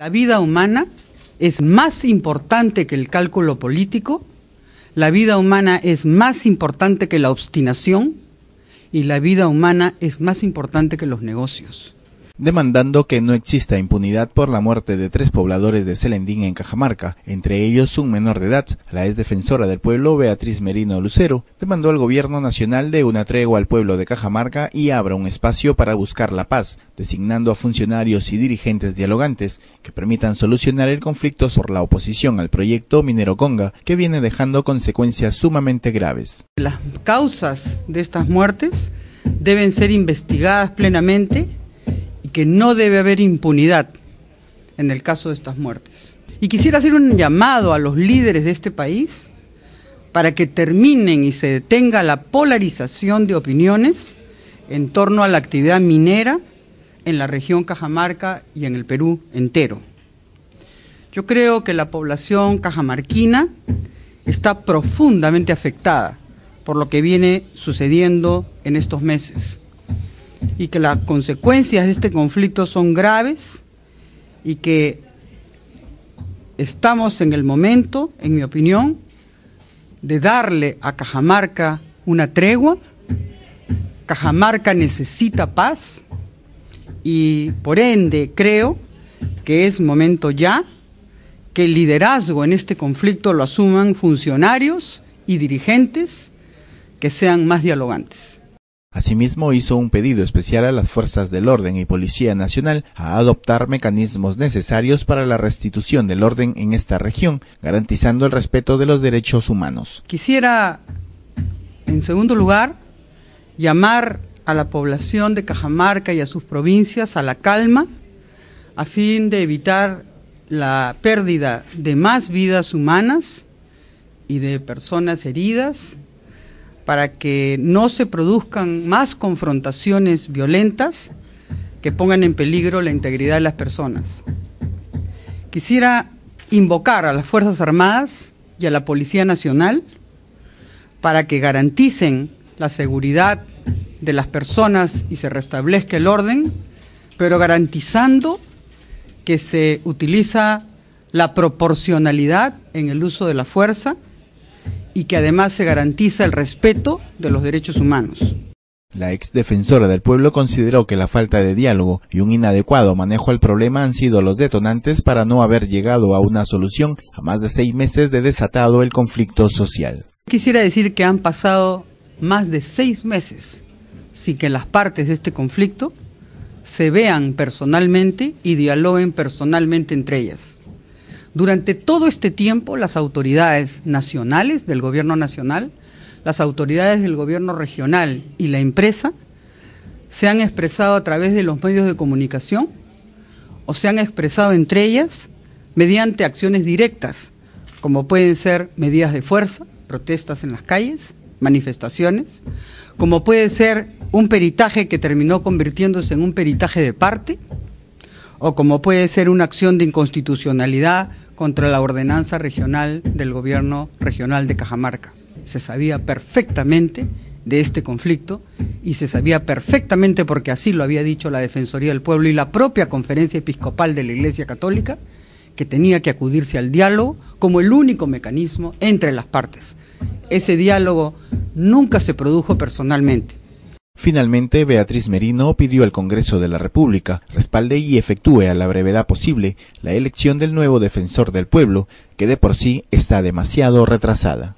La vida humana es más importante que el cálculo político, la vida humana es más importante que la obstinación y la vida humana es más importante que los negocios demandando que no exista impunidad por la muerte de tres pobladores de Selendín en Cajamarca, entre ellos un menor de edad. La ex defensora del pueblo, Beatriz Merino Lucero, demandó al gobierno nacional de una tregua al pueblo de Cajamarca y abra un espacio para buscar la paz, designando a funcionarios y dirigentes dialogantes que permitan solucionar el conflicto sobre la oposición al proyecto Minero Conga, que viene dejando consecuencias sumamente graves. Las causas de estas muertes deben ser investigadas plenamente que no debe haber impunidad en el caso de estas muertes. Y quisiera hacer un llamado a los líderes de este país para que terminen y se detenga la polarización de opiniones en torno a la actividad minera en la región Cajamarca y en el Perú entero. Yo creo que la población cajamarquina está profundamente afectada por lo que viene sucediendo en estos meses y que las consecuencias de este conflicto son graves y que estamos en el momento, en mi opinión, de darle a Cajamarca una tregua. Cajamarca necesita paz y por ende creo que es momento ya que el liderazgo en este conflicto lo asuman funcionarios y dirigentes que sean más dialogantes. Asimismo, hizo un pedido especial a las fuerzas del orden y Policía Nacional a adoptar mecanismos necesarios para la restitución del orden en esta región, garantizando el respeto de los derechos humanos. Quisiera, en segundo lugar, llamar a la población de Cajamarca y a sus provincias a la calma a fin de evitar la pérdida de más vidas humanas y de personas heridas para que no se produzcan más confrontaciones violentas que pongan en peligro la integridad de las personas. Quisiera invocar a las Fuerzas Armadas y a la Policía Nacional para que garanticen la seguridad de las personas y se restablezca el orden, pero garantizando que se utiliza la proporcionalidad en el uso de la fuerza y que además se garantiza el respeto de los derechos humanos. La ex defensora del pueblo consideró que la falta de diálogo y un inadecuado manejo al problema han sido los detonantes para no haber llegado a una solución a más de seis meses de desatado el conflicto social. Quisiera decir que han pasado más de seis meses sin que las partes de este conflicto se vean personalmente y dialoguen personalmente entre ellas. Durante todo este tiempo, las autoridades nacionales del gobierno nacional, las autoridades del gobierno regional y la empresa se han expresado a través de los medios de comunicación o se han expresado entre ellas mediante acciones directas, como pueden ser medidas de fuerza, protestas en las calles, manifestaciones, como puede ser un peritaje que terminó convirtiéndose en un peritaje de parte, o como puede ser una acción de inconstitucionalidad contra la ordenanza regional del gobierno regional de Cajamarca. Se sabía perfectamente de este conflicto y se sabía perfectamente, porque así lo había dicho la Defensoría del Pueblo y la propia Conferencia Episcopal de la Iglesia Católica, que tenía que acudirse al diálogo como el único mecanismo entre las partes. Ese diálogo nunca se produjo personalmente. Finalmente, Beatriz Merino pidió al Congreso de la República respalde y efectúe a la brevedad posible la elección del nuevo defensor del pueblo, que de por sí está demasiado retrasada.